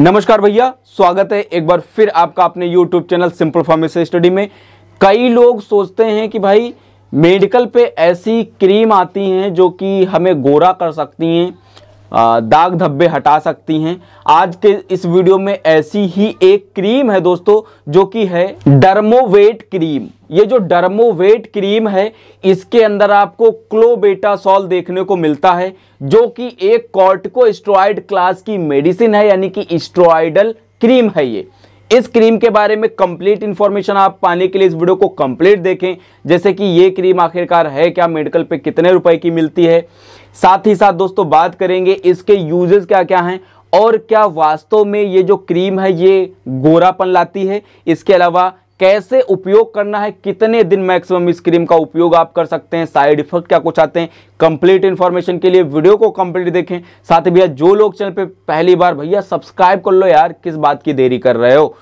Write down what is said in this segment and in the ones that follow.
नमस्कार भैया स्वागत है एक बार फिर आपका अपने YouTube channel simple pharmacy study में कई लोग सोचते हैं कि भाई मेडिकल पे ऐसी क्रीम आती हैं जो कि हमें गोरा कर सकती हैं दाग धब्बे हटा सकती हैं आज के इस वीडियो में ऐसी ही एक क्रीम है दोस्तों जो कि है डर्मोवेट क्रीम ये जो डर्मोवेट क्रीम है इसके अंदर आपको क्लोबेटासॉल देखने को मिलता है जो कि एक कॉर्टिको क्लास की मेडिसिन है यानी कि स्ट्रॉइडल क्रीम है ये इस क्रीम के बारे में कंप्लीट इंफॉर्मेशन आप पाने के लिए इस वीडियो को कंप्लीट देखें जैसे कि ये क्रीम आखिरकार है क्या मेडिकल पे कितने रुपए की मिलती है साथ ही साथ दोस्तों बात करेंगे इसके यूजेस क्या क्या हैं और क्या वास्तव में ये जो क्रीम है ये गोरापन लाती है इसके अलावा कैसे उपयोग करना है कितने दिन मैक्सिमम इस क्रीम का उपयोग आप कर सकते हैं साइड इफेक्ट क्या कुछ आते हैं कंप्लीट इन्फॉर्मेशन के लिए वीडियो को कंप्लीट देखें साथ ही भैया जो लोग चैनल पे पहली बार भैया सब्सक्राइब कर लो यार किस बात की देरी कर रहे हो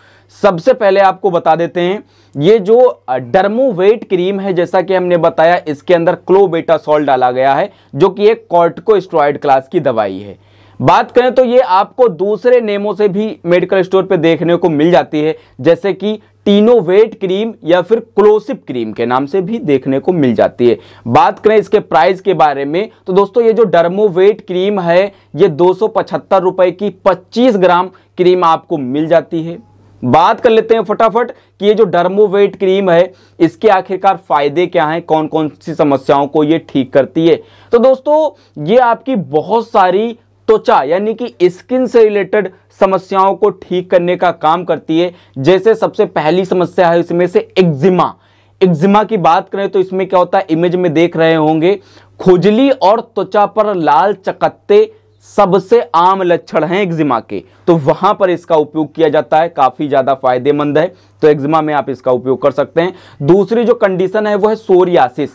सबसे पहले आपको बता देते हैं ये जो डर्मोवेट क्रीम है जैसा कि हमने बताया इसके अंदर सॉल्ट डाला गया है जो कि एक स्ट्रॉइड क्लास की दवाई है बात करें तो ये आपको दूसरे नेमों से भी मेडिकल स्टोर पे देखने को मिल जाती है जैसे कि तीनों वेट क्रीम या फिर क्लोसिप क्रीम के नाम से भी देखने को मिल जाती है बात करें इसके प्राइस के बारे में तो दोस्तों ये जो डर्मोवेट क्रीम है ये दो रुपए की 25 ग्राम क्रीम आपको मिल जाती है बात कर लेते हैं फटाफट कि ये जो डर्मोवेट क्रीम है इसके आखिरकार फायदे क्या हैं कौन कौन सी समस्याओं को ये ठीक करती है तो दोस्तों ये आपकी बहुत सारी त्वचा यानी कि स्किन से रिलेटेड समस्याओं को ठीक करने का काम करती है जैसे सबसे पहली समस्या है इसमें से एक्जिमा एक्जिमा की बात करें तो इसमें क्या होता है इमेज में देख रहे होंगे खुजली और त्वचा पर लाल चकत्ते सबसे आम लक्षण हैं एक्जिमा के तो वहां पर इसका उपयोग किया जाता है काफी ज्यादा फायदेमंद है तो एक्जिमा में आप इसका उपयोग कर सकते हैं दूसरी जो कंडीशन है वो है सोरियासिस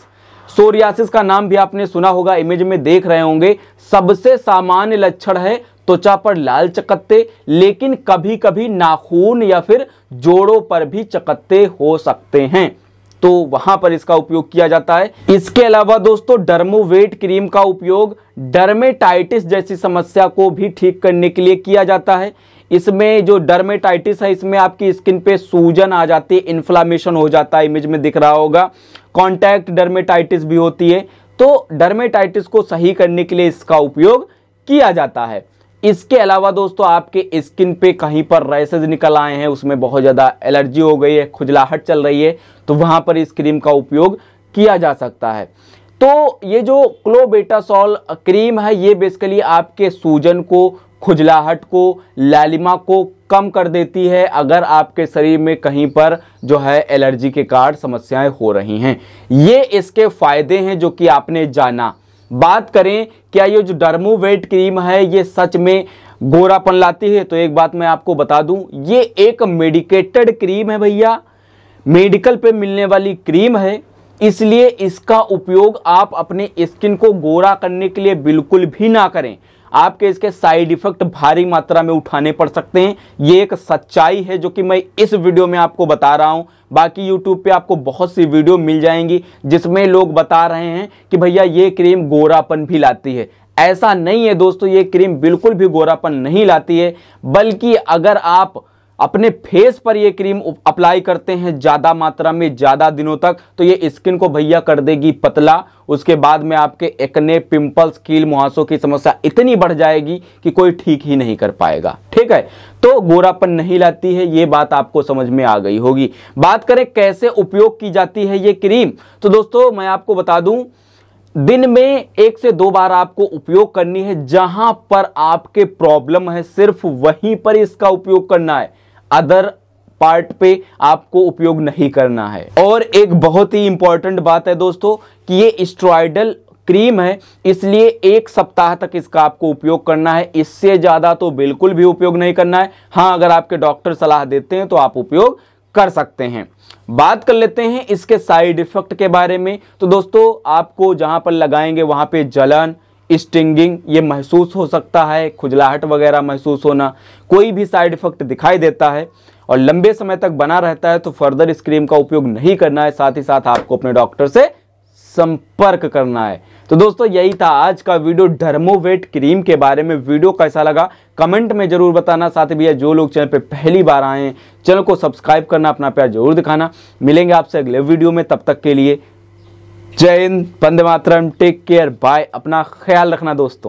सोरियासिस का नाम भी आपने सुना होगा इमेज में देख रहे होंगे सबसे सामान्य लक्षण है त्वचा पर लाल चकत्ते लेकिन कभी कभी नाखून या फिर जोड़ों पर भी चकत्ते हो सकते हैं तो वहां पर इसका उपयोग किया जाता है इसके अलावा दोस्तों डर्मोवेट क्रीम का उपयोग डर्मेटाइटिस जैसी समस्या को भी ठीक करने के लिए किया जाता है इसमें जो डर्मेटाइटिस है इसमें आपकी स्किन पे सूजन आ जाती है इन्फ्लामेशन हो जाता है इमेज में दिख रहा होगा कॉन्टैक्ट डर्मेटाइटिस भी होती है तो डर्मेटाइटिस को सही करने के लिए इसका उपयोग किया जाता है इसके अलावा दोस्तों आपके स्किन पे कहीं पर रैसेज निकल आए हैं उसमें बहुत ज़्यादा एलर्जी हो गई है खुजलाहट चल रही है तो वहाँ पर इस क्रीम का उपयोग किया जा सकता है तो ये जो क्लोबेटासॉल क्रीम है ये बेसिकली आपके सूजन को खुजलाहट को लालिमा को कम कर देती है अगर आपके शरीर में कहीं पर जो है एलर्जी के कारण समस्याएं हो रही हैं ये इसके फायदे हैं जो कि आपने जाना बात करें क्या ये जो डर्मोवेट क्रीम है ये सच में गोरापन लाती है तो एक बात मैं आपको बता दूं ये एक मेडिकेटेड क्रीम है भैया मेडिकल पे मिलने वाली क्रीम है इसलिए इसका उपयोग आप अपने स्किन को गोरा करने के लिए बिल्कुल भी ना करें आपके इसके साइड इफेक्ट भारी मात्रा में उठाने पड़ सकते हैं ये एक सच्चाई है जो कि मैं इस वीडियो में आपको बता रहा हूँ बाकी यूट्यूब पे आपको बहुत सी वीडियो मिल जाएंगी जिसमें लोग बता रहे हैं कि भैया ये क्रीम गोरापन भी लाती है ऐसा नहीं है दोस्तों ये क्रीम बिल्कुल भी गोरापन नहीं लाती है बल्कि अगर आप अपने फेस पर ये क्रीम अप्लाई करते हैं ज़्यादा मात्रा में ज़्यादा दिनों तक तो ये स्किन को भैया कर देगी पतला उसके बाद में आपके एकने पिंपल्स कील मुहासों की समस्या इतनी बढ़ जाएगी कि कोई ठीक ही नहीं कर पाएगा ठीक है तो गोरापन नहीं लाती है ये बात आपको समझ में आ गई होगी बात करें कैसे उपयोग की जाती है ये क्रीम तो दोस्तों मैं आपको बता दूं दिन में एक से दो बार आपको उपयोग करनी है जहां पर आपके प्रॉब्लम है सिर्फ वहीं पर इसका उपयोग करना है अदर पार्ट पे आपको उपयोग नहीं करना है और एक बहुत ही इंपॉर्टेंट बात है दोस्तों कि ये स्ट्रॉइडल क्रीम है इसलिए एक सप्ताह तक इसका आपको उपयोग करना है इससे ज़्यादा तो बिल्कुल भी उपयोग नहीं करना है हाँ अगर आपके डॉक्टर सलाह देते हैं तो आप उपयोग कर सकते हैं बात कर लेते हैं इसके साइड इफेक्ट के बारे में तो दोस्तों आपको जहां पर लगाएंगे वहां पर जलन स्टिंगिंग ये महसूस हो सकता है खुजलाहट वगैरह महसूस होना कोई भी साइड इफेक्ट दिखाई देता है और लंबे समय तक बना रहता है तो फर्दर इस क्रीम का उपयोग नहीं करना है साथ ही साथ आपको अपने डॉक्टर से संपर्क करना है तो दोस्तों यही था आज का वीडियो डर्मोवेट क्रीम के बारे में वीडियो कैसा लगा कमेंट में जरूर बताना साथ ही भैया जो लोग चैनल पे पहली बार आए हैं चैनल को सब्सक्राइब करना अपना प्यार जरूर दिखाना मिलेंगे आपसे अगले वीडियो में तब तक के लिए जय हिंद बंदे मातरम टेक केयर बाय अपना ख्याल रखना दोस्तों